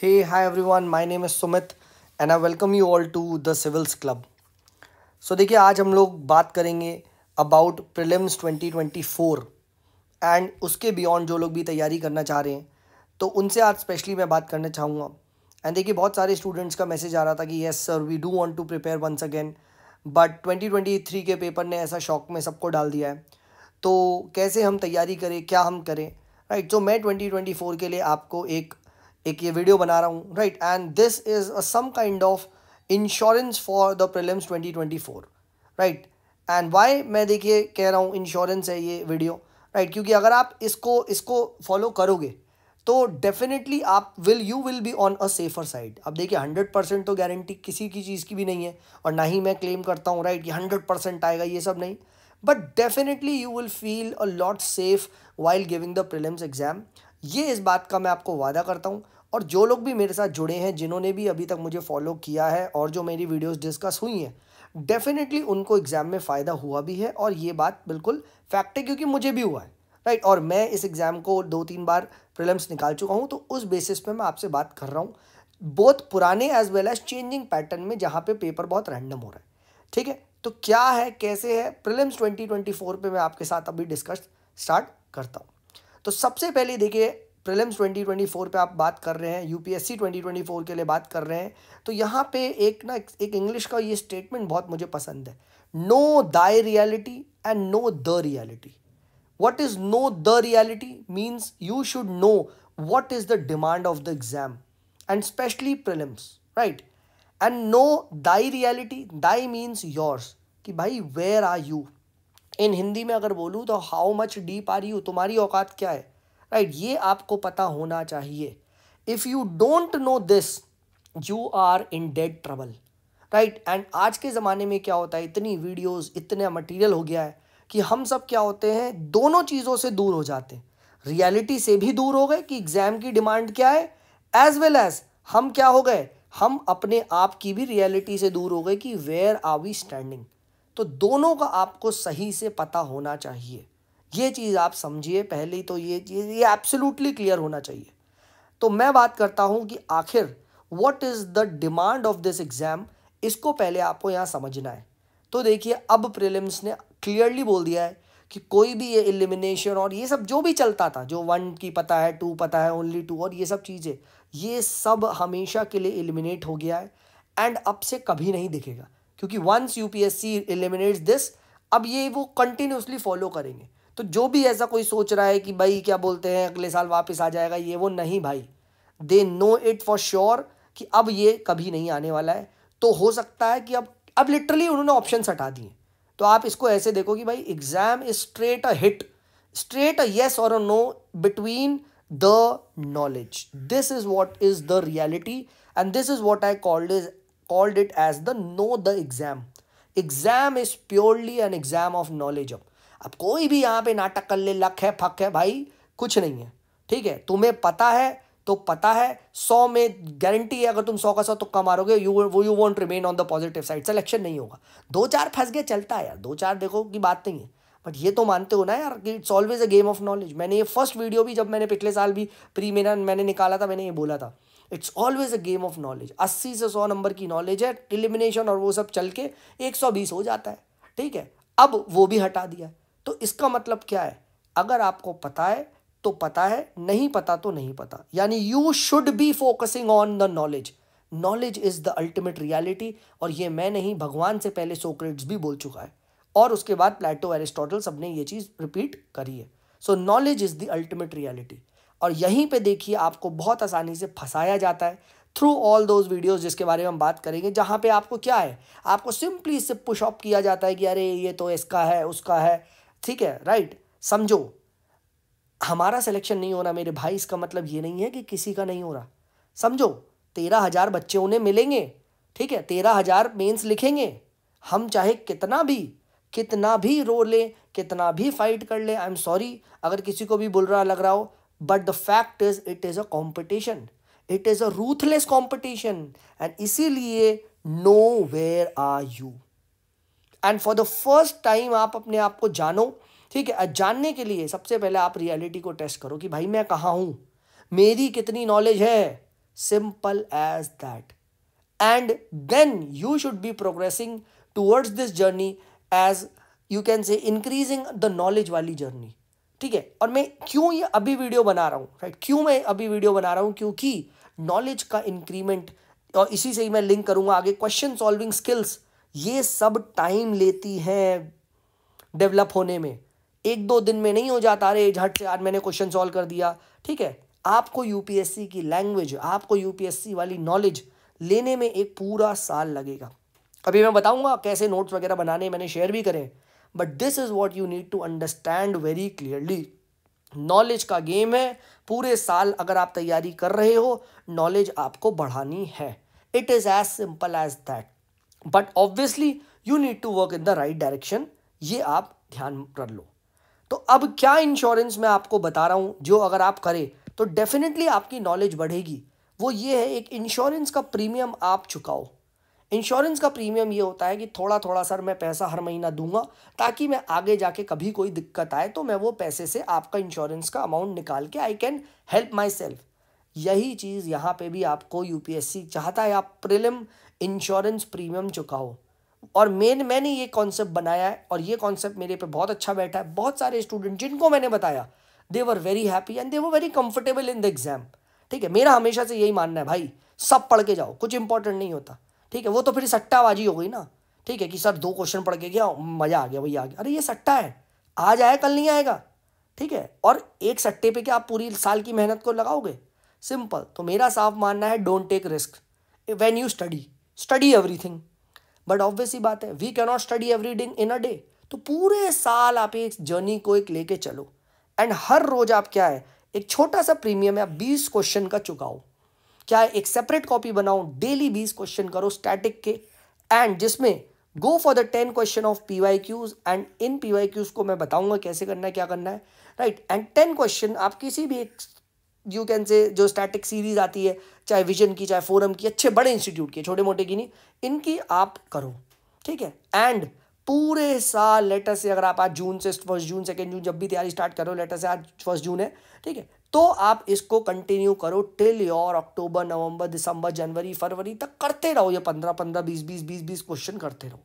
Hey hi everyone my name is Sumit and I welcome you all to the civils club so देखिए आज हम लोग बात करेंगे about prelims twenty twenty four and उसके beyond जो लोग भी तैयारी करना चाह रहे हैं तो उनसे आज स्पेशली मैं बात करना चाहूँगा एंड देखिए बहुत सारे स्टूडेंट्स का मैसेज आ रहा था कि yes sir we do want to prepare once again but twenty twenty three के पेपर ने ऐसा शॉक में सबको डाल दिया है तो कैसे हम तैयारी करें क्या हम करें राइट जो तो मैं ट्वेंटी ट्वेंटी फ़ोर के लिए आपको एक एक ये वीडियो बना रहा हूँ right and this is some kind of insurance for the prelims 2024 right and why मैं देखिए कह रहा हूँ इंश्योरेंस है ये वीडियो राइट right? क्योंकि अगर आप इसको इसको फॉलो करोगे तो डेफिनेटली आप will you will be on a safer side अब देखिए हंड्रेड परसेंट तो गारंटी किसी की चीज़ की भी नहीं है और ना ही मैं क्लेम करता हूँ राइट कि हंड्रेड परसेंट आएगा ये सब नहीं but definitely you will feel a lot safe while giving the prelims exam ये इस बात का मैं आपको वादा करता हूँ और जो लोग भी मेरे साथ जुड़े हैं जिन्होंने भी अभी तक मुझे फॉलो किया है और जो मेरी वीडियोस डिस्कस हुई हैं डेफिनेटली उनको एग्ज़ाम में फ़ायदा हुआ भी है और ये बात बिल्कुल फैक्ट है क्योंकि मुझे भी हुआ है राइट और मैं इस एग्ज़ाम को दो तीन बार प्रिलम्स निकाल चुका हूँ तो उस बेसिस पे मैं आपसे बात कर रहा हूँ बहुत पुराने as well as changing pattern में जहाँ पे पेपर बहुत रैंडम हो रहा है ठीक है तो क्या है कैसे है प्रिलिम्स 2024 पे मैं आपके साथ अभी डिस्कस स्टार्ट करता हूँ तो सबसे पहले देखिए प्रिलिम्स 2024 पे आप बात कर रहे हैं यूपीएससी 2024 के लिए बात कर रहे हैं तो यहाँ पे एक ना एक इंग्लिश का ये स्टेटमेंट बहुत मुझे पसंद है know thy reality and know the reality what is know the reality means you should know what is the demand of the exam and specially prelims right and know thy reality thy means yours कि भाई where are you in Hindi में अगर बोलूँ तो how much deep are you तुम्हारी औकात क्या है राइट ये आपको पता होना चाहिए if you don't know this you are in dead trouble right and आज के ज़माने में क्या होता है इतनी वीडियोस इतना मटेरियल हो गया है कि हम सब क्या होते हैं दोनों चीज़ों से दूर हो जाते हैं रियलिटी से भी दूर हो गए कि एग्ज़ाम की डिमांड क्या है एज वेल एज हम क्या हो गए हम अपने आप की भी रियलिटी से दूर हो गए कि वेयर आर वी स्टैंडिंग तो दोनों का आपको सही से पता होना चाहिए ये चीज़ आप समझिए पहले तो ये चीज़ ये एब्सोल्युटली क्लियर होना चाहिए तो मैं बात करता हूँ कि आखिर what is the demand of this exam इसको पहले आपको यहाँ समझना है तो देखिए अब प्रिलिम्स ने क्लियरली बोल दिया है कि कोई भी ये एलिमिनेशन और ये सब जो भी चलता था जो वन की पता है टू पता है ओनली टू और ये सब चीज़ें ये सब हमेशा के लिए एलिमिनेट हो गया है एंड अब से कभी नहीं दिखेगा क्योंकि वंस यूपीएससी एलिमिनेट्स दिस अब ये वो कंटिन्यूसली फॉलो करेंगे तो जो भी ऐसा कोई सोच रहा है कि भाई क्या बोलते हैं अगले साल वापस आ जाएगा ये वो नहीं भाई they know it for sure कि अब ये कभी नहीं आने वाला है तो हो सकता है कि अब अब लिटरली उन्होंने ऑप्शन हटा दिए तो आप इसको ऐसे देखो कि भाई exam is straight a hit straight a yes और a no between the knowledge this is what is the reality and this is what I called is called it as the know the exam exam is purely an exam of knowledge of अब कोई भी यहाँ पे नाटक कर ले luck है fuck है भाई कुछ नहीं है ठीक है तुम्हें पता है तो पता है सौ में गारंटी है अगर तुम सौ का सौ तो कम मारोगे यू वो you won't remain on the positive side selection नहीं होगा दो चार फंस गए चलता है यार दो चार देखो की बात नहीं है बट ये तो मानते हो ना यार कि it's always a game of knowledge मैंने ये फर्स्ट वीडियो भी जब मैंने पिछले साल भी प्री मेरा मैंने निकाला था मैंने ये बोला था it's always a game of knowledge अस्सी से सौ नंबर की नॉलेज है एलिमिनेशन और वो सब चल के एक सौ बीस हो जाता है ठीक है अब वो भी हटा दिया तो इसका मतलब क्या है अगर आपको पता है तो पता है नहीं पता तो नहीं पता यानी you should be focusing on the knowledge knowledge is the ultimate reality और ये मैं नहीं भगवान से पहले सोक्रेट्स भी बोल चुका है और उसके बाद प्लेटो एरिस्टोटल सब ने ये चीज़ रिपीट करी है so knowledge is the ultimate reality और यहीं पे देखिए आपको बहुत आसानी से फंसाया जाता है थ्रू ऑल दोज वीडियोस जिसके बारे में हम बात करेंगे जहाँ पे आपको क्या है आपको सिंपली इससे पुशअप किया जाता है कि अरे ये तो इसका है उसका है ठीक है राइट समझो हमारा सिलेक्शन नहीं हो रहा मेरे भाई इसका मतलब ये नहीं है कि किसी का नहीं हो रहा समझो तेरह हज़ार बच्चे उन्हें मिलेंगे ठीक है तेरह हज़ार मेन्स लिखेंगे हम चाहे कितना भी कितना भी रो ले कितना भी फाइट कर ले आई एम सॉरी अगर किसी को भी बुल रहा लग रहा हो but the fact is it is a competition it is a ruthless competition and इसीलिए know where are you and for the first time आप अपने आप को जानो ठीक है जानने के लिए सबसे पहले आप रियलिटी को टेस्ट करो कि भाई मैं कहाँ हूँ मेरी कितनी नॉलेज है simple as that and then you should be progressing towards this journey as you can say increasing the knowledge वाली जर्नी ठीक है और मैं क्यों ये अभी वीडियो बना रहा हूँ राइट क्यों मैं अभी वीडियो बना रहा हूँ क्योंकि नॉलेज का इंक्रीमेंट और इसी से ही मैं लिंक करूंगा आगे क्वेश्चन सॉल्विंग स्किल्स ये सब टाइम लेती हैं डेवलप होने में एक दो दिन में नहीं हो जाता अरे झट से आज मैंने क्वेश्चन सॉल्व कर दिया ठीक है आपको यूपीएससी की लैंग्वेज आपको यूपीएससी वाली नॉलेज लेने में एक पूरा साल लगेगा अभी मैं बताऊंगा कैसे नोट्स वगैरह बनाने मैंने शेयर भी करें but this is what you need to understand very clearly knowledge का गेम है पूरे साल अगर आप तैयारी कर रहे हो नॉलेज आपको बढ़ानी है it is as simple as that but obviously you need to work in the right direction ये आप ध्यान कर लो तो अब क्या इंश्योरेंस मैं आपको बता रहा हूं जो अगर आप करें तो डेफिनेटली आपकी नॉलेज बढ़ेगी वो ये है एक इंश्योरेंस का प्रीमियम आप चुकाओ इंश्योरेंस का प्रीमियम ये होता है कि थोड़ा थोड़ा सर मैं पैसा हर महीना दूंगा ताकि मैं आगे जाके कभी कोई दिक्कत आए तो मैं वो पैसे से आपका इंश्योरेंस का अमाउंट निकाल के I can help myself यही चीज़ यहाँ पे भी आपको यूपीएससी चाहता है आप प्रिलिम इंश्योरेंस प्रीमियम चुकाओ और मेन मैंने ये कॉन्सेप्ट बनाया है और ये कॉन्सेप्ट मेरे पे बहुत अच्छा बैठा है बहुत सारे स्टूडेंट जिनको मैंने बताया they were very happy and they were very comfortable in the exam ठीक है मेरा हमेशा से यही मानना है भाई सब पढ़ के जाओ कुछ इंपॉर्टेंट नहीं होता ठीक है वो तो फिर सट्टाबाजी हो गई ना ठीक है कि सर दो क्वेश्चन पढ़ के गया मज़ा आ गया वही आ गया अरे ये सट्टा है आज आया कल नहीं आएगा ठीक है और एक सट्टे पे क्या आप पूरी साल की मेहनत को लगाओगे सिंपल तो मेरा साफ मानना है don't take risk when you study study everything but obvious ही बात है we cannot study every in a day तो पूरे साल आप एक जर्नी को एक लेके चलो एंड हर रोज आप क्या है एक छोटा सा प्रीमियम आप बीस क्वेश्चन का चुकाओ क्या है एक सेपरेट कॉपी बनाओ डेली बीस क्वेश्चन करो स्टैटिक के एंड जिसमें go for the ten question of P Y Qs and in P Y Qs को मैं बताऊंगा कैसे करना है क्या करना है राइट एंड टेन क्वेश्चन आप किसी भी एक यू कैन से जो स्टैटिक सीरीज आती है चाहे विजन की चाहे फोरम की अच्छे बड़े इंस्टीट्यूट की छोटे मोटे की नहीं इनकी आप करो ठीक है एंड पूरे साल लेटर से अगर आप आज जून से फर्स्ट जून सेकेंड जून जब भी तैयारी स्टार्ट करो लेटर से आज फर्स्ट जून है ठीक है तो आप इसको कंटिन्यू करो टिल योर अक्टूबर नवंबर दिसंबर जनवरी फरवरी तक करते रहो ये पंद्रह पंद्रह बीस बीस बीस बीस क्वेश्चन करते रहो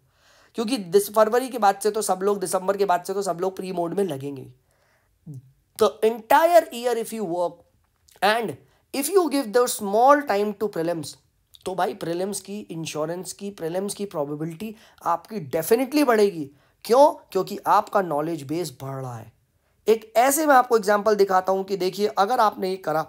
क्योंकि दिस फरवरी के बाद से तो सब लोग दिसंबर के बाद से तो सब लोग प्री मोड में लगेंगे the entire year if you work and if you give the small time to prelims तो भाई प्रिलिम्स की इंश्योरेंस की प्रिलिम्स की प्रोबेबिलिटी आपकी डेफिनेटली बढ़ेगी क्यों क्योंकि आपका नॉलेज बेस बढ़ रहा है एक ऐसे मैं आपको एग्जाम्पल दिखाता हूं कि देखिए अगर आपने ये करा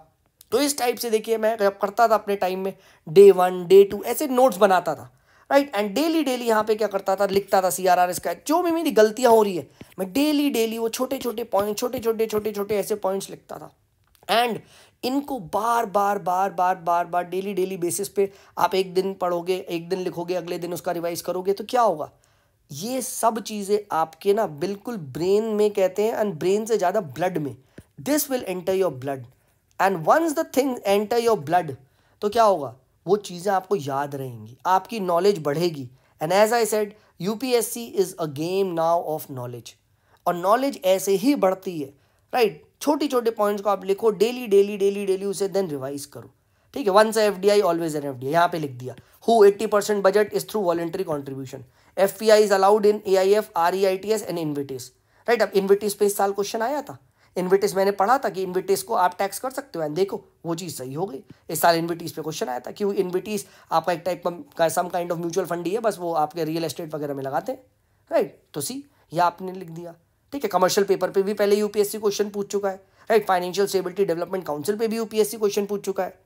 तो इस टाइप से देखिए मैं जब करता था अपने टाइम में डे वन डे टू ऐसे नोट्स बनाता था राइट एंड डेली डेली यहाँ पे क्या करता था लिखता था सी आर आर एस का जो भी मेरी गलतियाँ हो रही है मैं डेली डेली वो छोटे छोटे पॉइंट छोटे छोटे छोटे छोटे ऐसे पॉइंट्स लिखता था एंड इनको बार बार बार बार बार बार डेली डेली बेसिस पे आप एक दिन पढ़ोगे एक दिन लिखोगे अगले दिन उसका रिवाइज करोगे तो क्या होगा ये सब चीज़ें आपके ना बिल्कुल ब्रेन में कहते हैं एंड ब्रेन से ज़्यादा ब्लड में this will enter your blood and once the thing enter your blood तो क्या होगा वो चीज़ें आपको याद रहेंगी आपकी नॉलेज बढ़ेगी and as I said U P S C is a game now of knowledge और नॉलेज ऐसे ही बढ़ती है राइट right? छोटे छोटे पॉइंट्स को आप लिखो डेली डेली डेली डेली उसे देन रिवाइज करो ठीक है once F D I always an F D I यहाँ पे लिख दिया हु eighty percent budget is through voluntary contribution F P I is allowed in A I F R E I T S and InvITs right अब InvITs पे इस साल question आया था इन्विटिस मैंने पढ़ा था कि इन्विटिस को आप टैक्स कर सकते हो एंड देखो वो चीज़ सही हो गई इस साल इन्विटिस पे क्वेश्चन आया था कि इन्विटिस आपका एक टाइप का some kind of mutual fund ही है बस वो आपके रियल एस्टेट वगैरह में लगाते हैं राइट तो सी यह आपने लिख दिया ठीक है कमर्शियल पेपर पे भी पहले यूपीएससी क्वेश्चन पूछ चुका है right financial stability development council पे भी यूपीएससी क्वेश्चन पूछ चुका है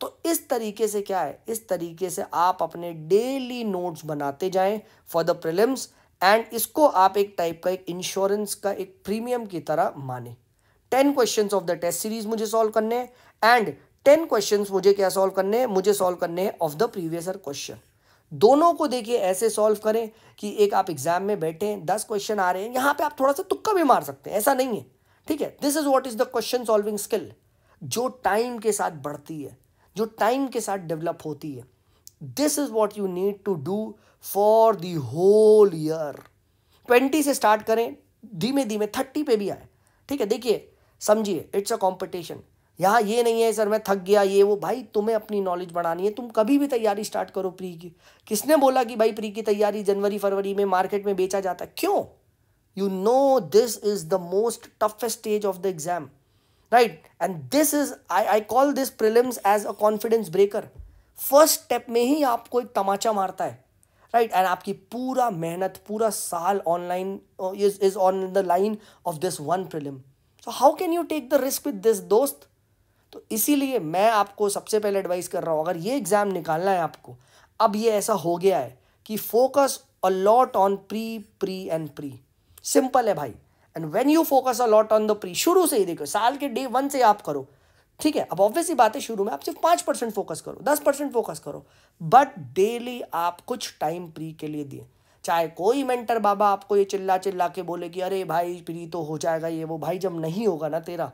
तो इस तरीके से क्या है इस तरीके से आप अपने डेली नोट्स बनाते जाएं फॉर द प्रिलिम्स एंड इसको आप एक टाइप का एक इंश्योरेंस का एक प्रीमियम की तरह माने ten question of the test series मुझे सॉल्व करने हैं एंड टेन क्वेश्चन मुझे क्या सॉल्व करने हैं मुझे सॉल्व करने हैं ऑफ द प्रीवियसर क्वेश्चन दोनों को देखिए ऐसे सॉल्व करें कि एक आप एग्जाम में बैठे दस क्वेश्चन आ रहे हैं यहां पे आप थोड़ा सा तुक्का भी मार सकते हैं ऐसा नहीं है ठीक है this is what is the question solving skill जो टाइम के साथ बढ़ती है जो टाइम के साथ डेवलप होती है this is what you need to do for the whole year twenty से स्टार्ट करें धीमे धीमे थर्टी पे भी आए ठीक है देखिए समझिए इट्स अ कॉम्पिटिशन यहाँ ये नहीं है सर मैं थक गया ये वो भाई तुम्हें अपनी नॉलेज बढ़ानी है तुम कभी भी तैयारी स्टार्ट करो प्री की किसने बोला कि भाई प्री की तैयारी जनवरी फरवरी में मार्केट में बेचा जाता है क्यों you know this is the most toughest stage of the exam right and this is I I call this prelims as a confidence breaker first step में ही आपको एक तमाचा मारता है राइट right? एंड आपकी पूरा मेहनत पूरा साल online is is on the line of this one prelim so how can you take the risk with this दोस्त तो इसीलिए मैं आपको सबसे पहले एडवाइस कर रहा हूँ अगर ये एग्ज़ाम निकालना है आपको अब ये ऐसा हो गया है कि focus a lot on pre pre and pre simple है भाई and when you focus a lot on the pre शुरू से ही देखो साल के डे वन से आप करो ठीक है अब ऑब्वियसली बात है शुरू में आप सिर्फ पाँच परसेंट फोकस करो दस परसेंट फोकस करो बट डेली आप कुछ टाइम प्री के लिए दिए चाहे कोई मेंटर बाबा आपको ये चिल्ला चिल्ला के बोले कि अरे भाई प्री तो हो जाएगा ये वो भाई जब नहीं होगा ना तेरा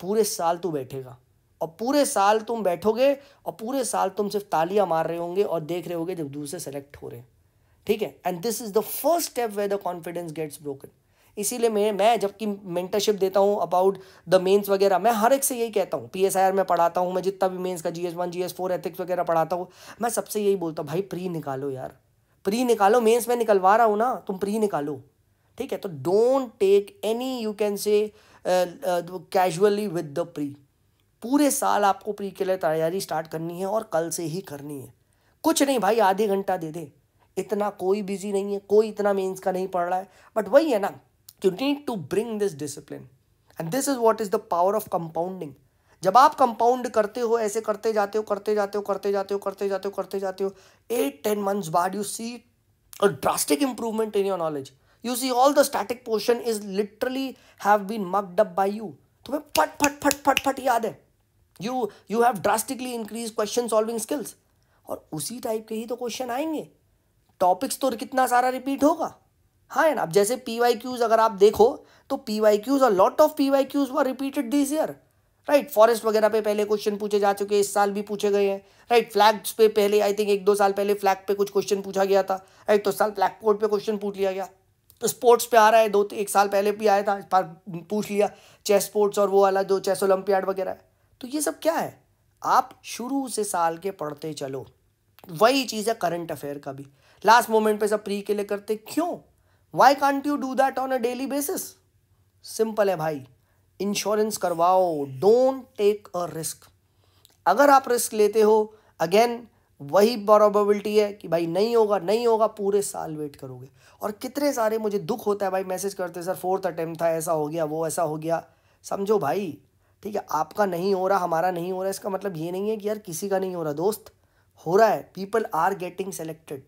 पूरे साल तू बैठेगा और पूरे साल तुम बैठोगे और पूरे साल तुम सिर्फ तालियां मार रहे होंगे और देख रहे होगे जब दूसरे सेलेक्ट हो रहे हैं ठीक है and this is the first step way the confidence gets broken इसीलिए मैं मैं जबकि मेंटरशिप देता हूँ अबाउट द मेंस वगैरह मैं हर एक से यही कहता हूँ पी एस आई आर में पढ़ाता हूँ मैं जितना भी मेंस का G S one G S four ethics वगैरह पढ़ाता हूँ मैं सबसे यही बोलता हूँ भाई प्री निकालो यार प्री निकालो मेंस में निकलवा रहा हूँ ना तुम प्री निकालो ठीक है तो don't take any you can say casually with the pre पूरे साल आपको प्री के लिए तैयारी स्टार्ट करनी है और कल से ही करनी है कुछ नहीं भाई आधे घंटा दे दे इतना कोई बिजी नहीं है कोई इतना मेंस का नहीं पढ़ रहा है बट वही है ना you need to bring this discipline and this is what is the power of compounding जब आप कंपाउंड करते हो ऐसे करते जाते हो करते जाते हो करते जाते हो करते जाते हो करते जाते हो एट टेन मंथ्स बाद you see a drastic improvement in your knowledge you see all the static portion is literally have been mugged up up you तुम्हें फट फट फट फट फट याद है you you have drastically increase question solving skills और उसी टाइप के ही तो क्वेश्चन आएंगे टॉपिक्स तो कितना सारा रिपीट होगा हाँ ना अब जैसे पी वाई क्यूज अगर आप देखो तो पी वाई क्यूज और lot of P Y Qs were repeated this year right forest वगैरह पे पहले क्वेश्चन पूछे जा चुके हैं इस साल भी पूछे गए हैं राइट फ्लैग्स पे पहले आई थिंक एक दो साल पहले फ्लैग पे कुछ क्वेश्चन पूछा गया था राइट तो साल फ्लैग कोड पे क्वेश्चन पूछ लिया गया स्पोर्ट्स तो पे आ रहा है दो एक साल पहले भी आया था पूछ लिया चेस स्पोर्ट्स और वो वाला जो चेस ओलंपियाड वगैरह है तो ये सब क्या है आप शुरू से साल के पढ़ते चलो वही चीज़ है करंट अफेयर का भी लास्ट मोमेंट पे सब प्री के लिए करते क्यों why can't you do that on a daily basis simple है भाई इंश्योरेंस करवाओ डोंट टेक अ रिस्क अगर आप रिस्क लेते हो अगेन वही प्रॉबिलिटी है कि भाई नहीं होगा नहीं होगा पूरे साल वेट करोगे और कितने सारे मुझे दुख होता है भाई मैसेज करते सर फोर्थ अटैम्प्ट था ऐसा हो गया वो ऐसा हो गया समझो भाई ठीक है आपका नहीं हो रहा हमारा नहीं हो रहा इसका मतलब ये नहीं है कि यार किसी का नहीं हो रहा दोस्त हो रहा है पीपल आर गेटिंग सेलेक्टेड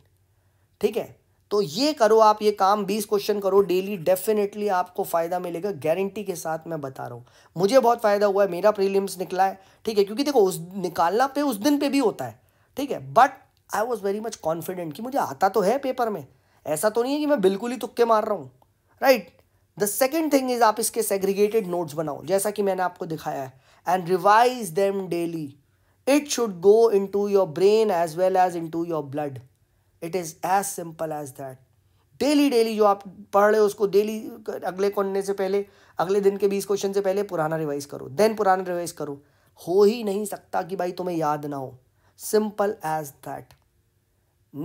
ठीक है तो ये करो आप ये काम बीस क्वेश्चन करो डेली डेफिनेटली आपको फ़ायदा मिलेगा गारंटी के साथ मैं बता रहा हूँ मुझे बहुत फ़ायदा हुआ है मेरा प्रीलिम्स निकला है ठीक है क्योंकि देखो उस निकालना पे उस दिन पे भी होता है ठीक है but I was very much confident कि मुझे आता तो है पेपर में ऐसा तो नहीं है कि मैं बिल्कुल ही तुक्के मार रहा हूँ right the second thing is आप इसके सेग्रीगेटेड नोट्स बनाओ जैसा कि मैंने आपको दिखाया है and revise them daily it should go into your brain as well as into your blood it is as simple as that daily daily जो आप पढ़ रहे हो उसको डेली अगले कोने से पहले अगले दिन के बीस क्वेश्चन से पहले पुराना रिवाइज करो देन पुराना रिवाइज करो हो ही नहीं सकता कि भाई तुम्हें याद ना हो simple as that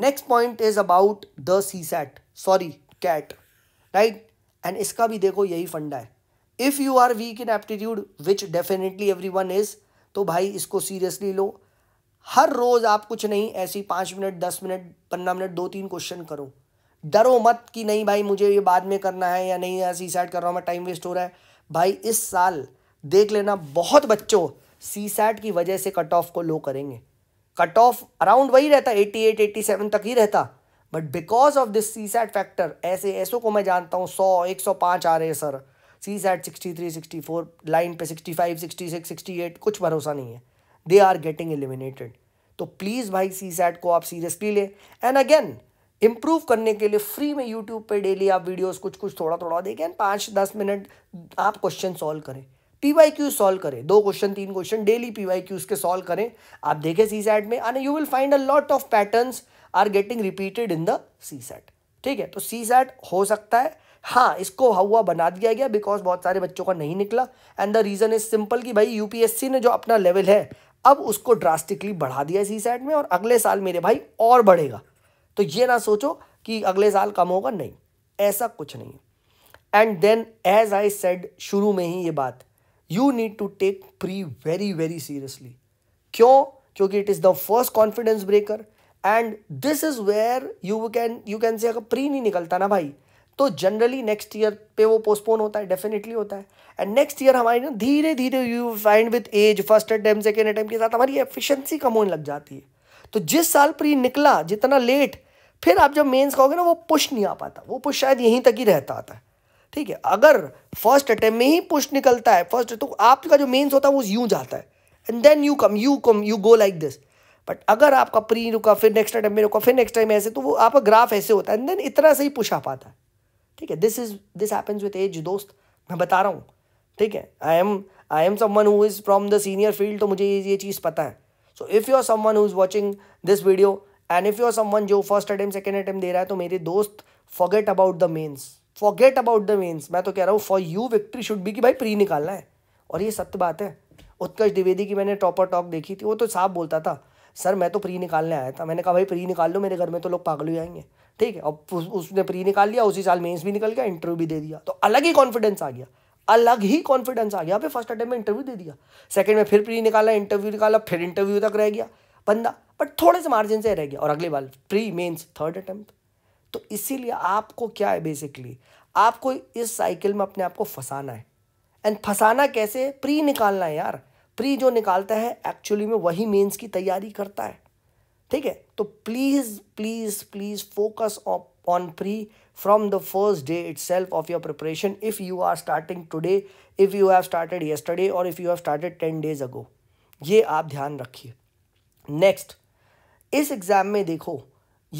next point is about the C SAT sorry CAT right and इसका भी देखो यही फंडा है if you are weak in aptitude which definitely every one is तो भाई इसको सीरियसली लो हर रोज़ आप कुछ नहीं ऐसी पाँच मिनट दस मिनट पंद्रह मिनट दो तीन क्वेश्चन करो डरो मत कि नहीं भाई मुझे ये बाद में करना है या नहीं या सैट कर रहा हूँ मैं टाइम वेस्ट हो रहा है भाई इस साल देख लेना बहुत बच्चों सी सैट की वजह से कट ऑफ को लो करेंगे कट ऑफ अराउंड वही रहता एट्टी एट एट्टी सेवन तक ही रहता but because of this C SAT factor ऐसे ऐसो को मैं जानता हूँ सौ एक सौ पाँच आ रहे हैं sir C SAT sixty three sixty four line पे sixty five sixty six sixty eight कुछ भरोसा नहीं है दे आर गेटिंग एलिमिनेटेड तो प्लीज़ भाई सी सैट को आप सीरियसली लें एंड अगेन इम्प्रूव करने के लिए फ्री में यूट्यूब पे डेली आप वीडियोस कुछ कुछ थोड़ा थोड़ा देखें पाँच दस मिनट आप क्वेश्चन सॉल्व करें पी वाई क्यू सॉल्व करें दो क्वेश्चन तीन question daily P Y Qs के सॉल्व करें आप देखें सी सैट में and you will find a lot of patterns are getting repeated in the C SAT ठीक है तो सी सेट हो सकता है हाँ इसको हवा बना दिया गया बिकॉज बहुत सारे बच्चों का नहीं निकला and the reason is simple कि भाई यूपीएससी ने जो अपना लेवल है अब उसको ड्रास्टिकली बढ़ा दिया सी सेट में और अगले साल मेरे भाई और बढ़ेगा तो ये ना सोचो कि अगले साल कम होगा नहीं ऐसा कुछ नहीं है and then as I said शुरू में ही ये बात you need to take pre very very seriously क्यों क्योंकि it is the first confidence breaker and this is where you can you can say अगर प्री नहीं निकलता ना भाई तो जनरली नेक्स्ट ईयर पे वो पोस्टपोन होता है डेफिनेटली होता है एंड नेक्स्ट ईयर हमारी ना धीरे धीरे you find with us first attempt second attempt के साथ हमारी एफिशिएंसी कम होने लग जाती है तो जिस साल प्री निकला जितना लेट फिर आप जब मेंस कहोगे ना वो पुश नहीं आ पाता वो पुश शायद यहीं तक ही रहता आता है ठीक है अगर फर्स्ट अटैम्प में ही पुश निकलता है फर्स्ट तो आपका जो मेंस होता है वो यूं जाता है and then you come you come you go like this but अगर आपका प्री रुका फिर नेक्स्ट टाइम में रुका फिर नेक्स्ट टाइम ऐसे तो वो आपका ग्राफ ऐसे होता है एंड देन इतना से ही पुश आ पाता है ठीक है this is this happens with us दोस्त मैं बता रहा हूँ ठीक है I am I am someone who is from the senior field तो मुझे ये चीज़ पता है so if you are someone who is watching this video and if you are someone जो फर्स्ट अटैम्प सेकेंड अटैम्प दे रहा है तो मेरे दोस्त forget about the mains forget about the mains मैं तो कह रहा हूँ फॉर यू विक्ट्री शुड भी कि भाई प्री निकालना है और ये सत्य बात है उत्कर्ष द्विवेदी की मैंने टॉपर टॉक देखी थी वो तो साफ बोलता था सर मैं तो प्री निकालने आया था मैंने कहा भाई प्री निकाल लो मेरे घर में तो लोग पागल हो जाएंगे ठीक है अब उसने प्री निकाल लिया उसी साल मेन्स भी निकल गया इंटरव्यू भी दे दिया तो अलग ही कॉन्फिडेंस आ गया अलग ही कॉन्फिडेंस आ गया फिर फर्स्ट अटैम्प में इंटरव्यू दे दिया सेकंड में फिर प्री निकाला इंटरव्यू निकाला फिर इंटरव्यू तक रह गया बंदा बट थोड़े से मार्जिन से रह गया और अगली बार प्री मेन्स थर्ड अटैम्प तो इसीलिए आपको क्या है बेसिकली आपको इस साइकिल में अपने आप को फंसाना है एंड फंसाना कैसे प्री निकालना है यार प्री जो निकालता है एक्चुअली में वही मेंस की तैयारी करता है ठीक है तो please please please focus on pre from the first day itself of your preparation if you are starting today if you have started yesterday और if you have started ten days ago ये आप ध्यान रखिए next इस exam में देखो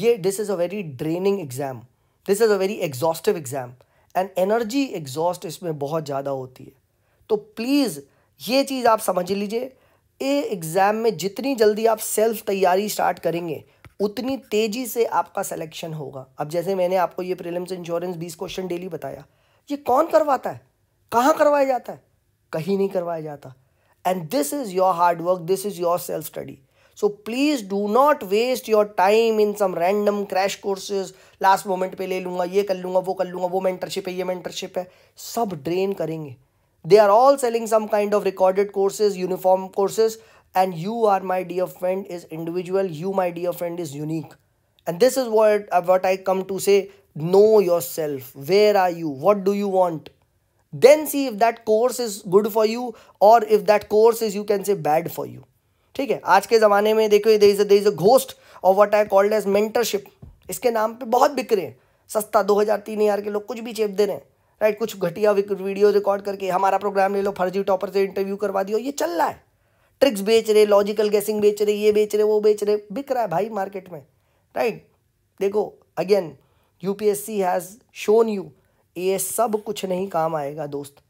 ये this is a very draining exam this is a very exhaustive exam and energy exhaust इसमें बहुत ज़्यादा होती है तो प्लीज़ ये चीज़ आप समझ लीजिए ए एग्ज़ाम में जितनी जल्दी आप सेल्फ तैयारी स्टार्ट करेंगे उतनी तेज़ी से आपका सिलेक्शन होगा अब जैसे मैंने आपको ये प्रिलिम्स इंश्योरेंस बीस क्वेश्चन डेली बताया ये कौन करवाता है कहाँ करवाया जाता है कहीं नहीं करवाया जाता and this is your hard work this is your self study so please do not waste your time in some random crash courses last moment पे ले लूँगा ये कर लूँगा वो कर लूँगा वो मेंटरशिप है ये मेंटरशिप है सब ड्रेन करेंगे they are all selling some kind of recorded courses uniform courses and you are my dear friend is individual you my dear friend is unique and this is what uh, what i come to say know yourself where are you what do you want then see if that course is good for you or if that course is you can say bad for you ठीक है आज के ज़माने में देखो there is there is a ghost और what I called as mentorship इसके नाम पे बहुत बिक रहे हैं सस्ता दो हज़ार तीन हज़ार के लोग कुछ भी चेप दे रहे हैं राइट कुछ घटिया वीडियो रिकॉर्ड करके हमारा प्रोग्राम ले लो फर्जी टॉपर से इंटरव्यू करवा दियो ये चल रहा है ट्रिक्स बेच रहे लॉजिकल गैसिंग बेच रहे ये बेच रहे वो बेच रहे बिक रहा है भाई मार्केट में राइट देखो again U P S C has shown you ये सब कुछ नहीं काम आएगा दोस्त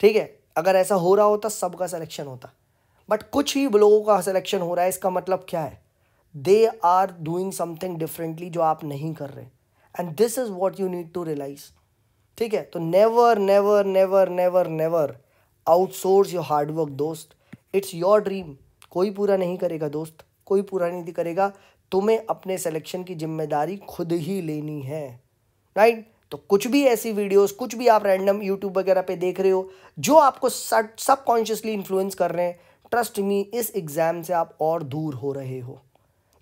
ठीक है अगर ऐसा हो रहा होता सबका सिलेक्शन होता बट कुछ ही लोगों का सिलेक्शन हो रहा है इसका मतलब क्या है they are doing something differently जो आप नहीं कर रहे and this is what you need to realise ठीक है तो never never never never never outsource your hard work दोस्त इट्स योर ड्रीम कोई पूरा नहीं करेगा दोस्त कोई पूरा नहीं करेगा तुम्हें अपने सिलेक्शन की जिम्मेदारी खुद ही लेनी है राइट तो कुछ भी ऐसी वीडियोस कुछ भी आप रैंडम यूट्यूब वगैरह पे देख रहे हो जो आपको सबकॉन्शियसली इन्फ्लुएंस कर रहे हैं ट्रस्ट मी इस एग्ज़ाम से आप और दूर हो रहे हो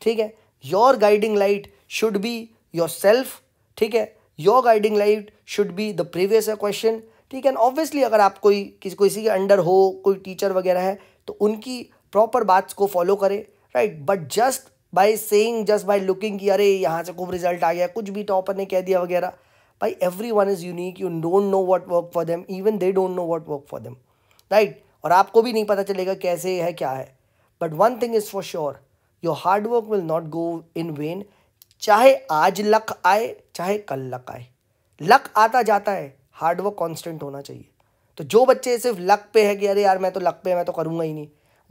ठीक है your guiding light should be yourself ठीक है your guiding light should be the previous question ठीक है ऑब्वियसली अगर आप कोई किसी किसी के अंडर हो कोई टीचर वगैरह है तो उनकी प्रॉपर बात को फॉलो करें right but just by saying just by looking कि अरे यहाँ से खूब रिजल्ट आ गया कुछ भी टॉपर ने कह दिया वगैरह भाई every one is unique you don't know what work for them even they don't know what work for them right और आपको भी नहीं पता चलेगा कैसे है क्या है but one thing is for sure your hard work will not go in vain चाहे आज लक आए चाहे कल लक आए लक आता जाता है हार्डवर्क कॉन्स्टेंट होना चाहिए तो जो बच्चे सिर्फ लक पे है कि अरे यार मैं तो लक पे मैं तो करूँगा ही नहीं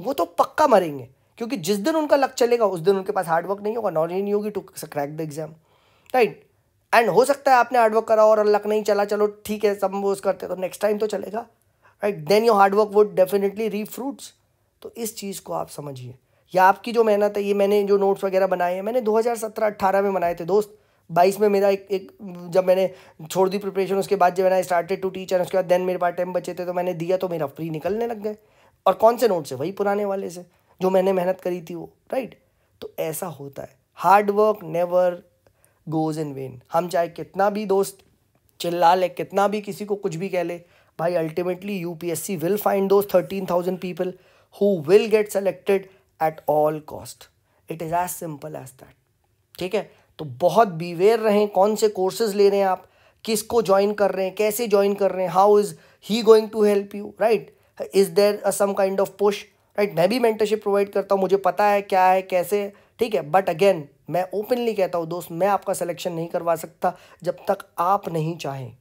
वो तो पक्का मरेंगे क्योंकि जिस दिन उनका लक चलेगा उस दिन उनके पास हार्डवर्क नहीं होगा नॉलेज नहीं होगी to crack the exam right and हो सकता है आपने हार्डवर्क करा और लक नहीं चला चलो ठीक है सब वो करते तो नेक्स्ट टाइम तो चलेगा right then your hard work would definitely reap fruits तो इस चीज़ को आप समझिए या आपकी जो मेहनत है ये मैंने जो नोट्स वगैरह बनाए हैं मैंने 2017-18 में बनाए थे दोस्त बाईस में मेरा एक एक जब मैंने छोड़ दी प्रिपरेशन उसके बाद जब मैंने स्टार्टेड टू टीचर उसके बाद देन मेरे पास टाइम बचे थे तो मैंने दिया तो मेरा फ्री निकलने लग गए और कौन से नोट से वही पुराने वाले से जो मैंने मेहनत करी थी वो राइट तो ऐसा होता है hard work never goes in vain हम चाहे कितना भी दोस्त चिल्ला ले कितना भी किसी को कुछ भी कह ले भाई ultimately U P S C will find those thirteen thousand people who will get selected at all cost it is as simple as that ठीक है तो बहुत बीवेयर रहें कौन से कोर्सेज ले रहे हैं आप किसको ज्वाइन कर रहे हैं कैसे ज्वाइन कर रहे हैं how is he going to help you right is there a some kind of push right मैं भी मेंटरशिप प्रोवाइड करता हूँ मुझे पता है क्या है कैसे ठीक है बट अगेन मैं ओपनली कहता हूँ दोस्त मैं आपका सिलेक्शन नहीं करवा सकता जब तक आप नहीं चाहें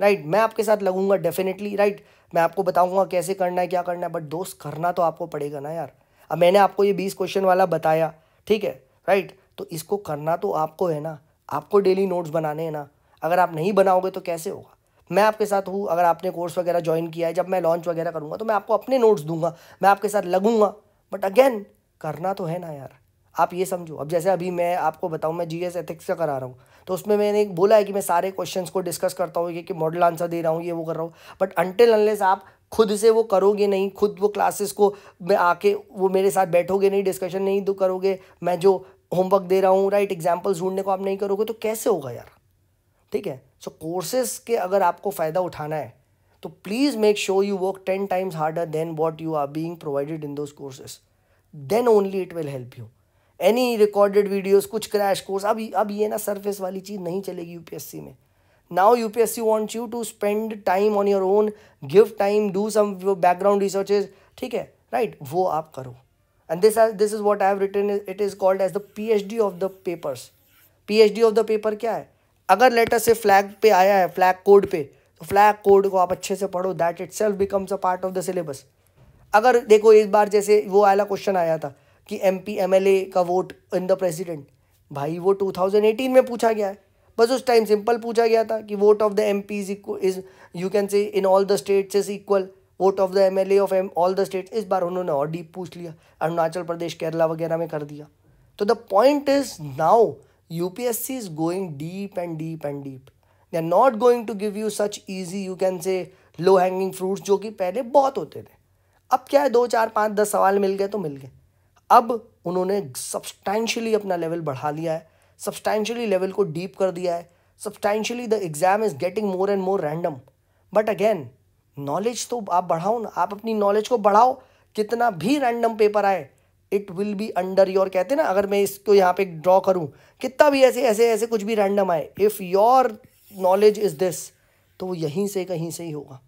राइट right, मैं आपके साथ लगूंगा डेफिनेटली राइट right? मैं आपको बताऊंगा कैसे करना है क्या करना है बट दोस्त करना तो आपको पड़ेगा ना यार अब मैंने आपको ये बीस क्वेश्चन वाला बताया ठीक है राइट right? तो इसको करना तो आपको है ना आपको डेली नोट्स बनाने हैं ना अगर आप नहीं बनाओगे तो कैसे होगा मैं आपके साथ हूँ अगर आपने कोर्स वगैरह ज्वाइन किया है जब मैं लॉन्च वगैरह करूँगा तो मैं आपको अपने नोट्स दूंगा मैं आपके साथ लगूंगा बट अगेन करना तो है ना यार आप ये समझो अब जैसे अभी मैं आपको बताऊँ मैं जी एस एथिक्स का करा रहा हूँ तो उसमें मैंने एक बोला है कि मैं सारे क्वेश्चन को डिस्कस करता हूँ ये कि मॉडल आंसर दे रहा हूँ ये वो कर रहा हूँ बट अनटिल अनलेस आप खुद से वो करोगे नहीं खुद वो क्लासेस को मैं आके वो मेरे साथ बैठोगे नहीं डिस्कशन नहीं तो करोगे मैं जो होमवर्क दे रहा हूँ राइट एग्जाम्पल्स ढूंढने को आप नहीं करोगे तो कैसे होगा यार ठीक है सो कोर्सेस के अगर आपको फ़ायदा उठाना है तो please make sure you work ten times harder than what you are being provided in those courses then only it will help you any recorded videos कुछ क्रैश कोर्स अब अब ये ना सरफेस वाली चीज़ नहीं चलेगी यूपीएससी में now upsc wants you to spend time on your own give time do some background researches ठीक है राइट right? वो आप करो and this has this is what i have written it is called as the phd of the papers phd of the paper क्या है अगर letter से flag पे आया है फ्लैग कोड पे तो फ्लैग कोड को आप अच्छे से पढ़ो that itself becomes a part of the syllabus अगर देखो इस बार जैसे वो वाला क्वेश्चन आया था कि M P M L A का वोट इन द भाई वो 2018 में पूछा गया है बस उस टाइम सिंपल पूछा गया था कि vote of the M P is is you can say in all the states is equal vote of the M L of M all the state इस बार उन्होंने और डीप पूछ लिया अरुणाचल प्रदेश केरला वगैरह में कर दिया तो the point is now U P S C is going deep and deep and deep they are not going to give you such easy you can say low hanging fruits जो कि पहले बहुत होते थे अब क्या है दो चार पाँच दस सवाल मिल गए तो मिल गए अब उन्होंने सब्सटैंशली अपना लेवल बढ़ा लिया है सब्सटैंशली लेवल को डीप कर दिया है substantially the exam is getting more and more random but again knowledge तो आप बढ़ाओ ना आप अपनी नॉलेज को बढ़ाओ कितना भी रैंडम पेपर आए it will be under your कहते हैं ना अगर मैं इसको यहाँ पे ड्रॉ करूँ कितना भी ऐसे ऐसे ऐसे कुछ भी रैंडम आए if your knowledge is this तो वो यहीं से कहीं से ही होगा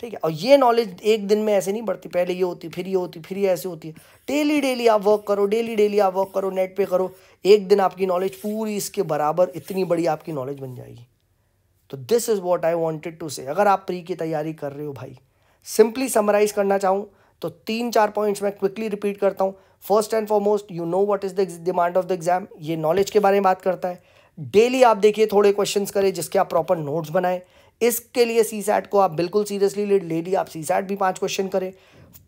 ठीक है और ये नॉलेज एक दिन में ऐसे नहीं बढ़ती पहले ये होती फिर ये होती फिर ये ऐसे होती है डेली डेली आप वर्क करो डेली डेली आप वर्क करो नेट पे करो एक दिन आपकी नॉलेज पूरी इसके बराबर इतनी बड़ी आपकी नॉलेज बन जाएगी तो this is what I wanted to say अगर आप प्री की तैयारी कर रहे हो भाई सिंपली समराइज करना चाहूँ तो तीन चार पॉइंट्स मैं क्विकली रिपीट करता हूँ first and foremost you know what is the demand of the exam ये नॉलेज के बारे में बात करता है डेली आप देखिए थोड़े क्वेश्चन करें जिसके आप प्रॉपर नोट्स बनाएं इसके लिए सी सैट को आप बिल्कुल सीरियसली ले डेली आप सी सैट भी पाँच क्वेश्चन करें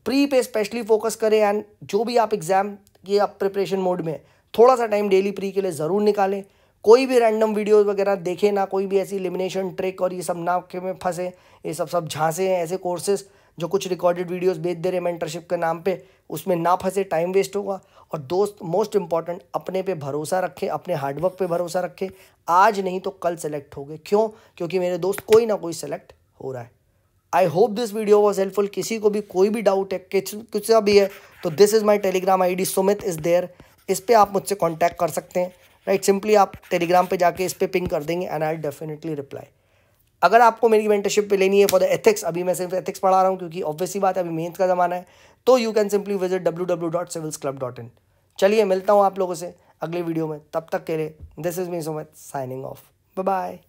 प्री पे स्पेशली फोकस करें एंड जो भी आप एग्ज़ाम ये आप प्रिपरेशन मोड में थोड़ा सा टाइम डेली प्री के लिए ज़रूर निकालें कोई भी रैंडम वीडियोस वगैरह देखे ना कोई भी ऐसी एलिमिनेशन ट्रिक और ये सब ना में फंसे ये सब सब झांसे हैं ऐसे कोर्सेज जो कुछ रिकॉर्डेड वीडियोस बेच दे रहे मेंटरशिप के नाम पे उसमें ना फंसे टाइम वेस्ट होगा और दोस्त मोस्ट इंपॉर्टेंट अपने पे भरोसा रखें अपने हार्डवर्क पे भरोसा रखें आज नहीं तो कल सेलेक्ट हो गए क्यों क्योंकि मेरे दोस्त कोई ना कोई सेलेक्ट हो रहा है I hope this video was helpful किसी को भी कोई भी डाउट है किस कुछ भी है तो this is my Telegram I D Sumit is there इस पर आप मुझसे कॉन्टैक्ट कर सकते हैं राइट सिंपली आप टेलीग्राम पे जाके इस पर पिंग कर देंगे एंड आई डेफिनेटली रिप्लाई अगर आपको मेरी मेंटरशिप पे लेनी है फॉर द एथिक्स अभी मैं सिर्फ एथिक्स पढ़ा रहा हूँ क्योंकि ऑब्वियसली बात है अभी मेहनत का ज़माना है तो you can simply visit W W dot civils club dot in चलिए मिलता हूँ आप लोगों से अगले वीडियो में तब तक के लिए this is me so much signing off bye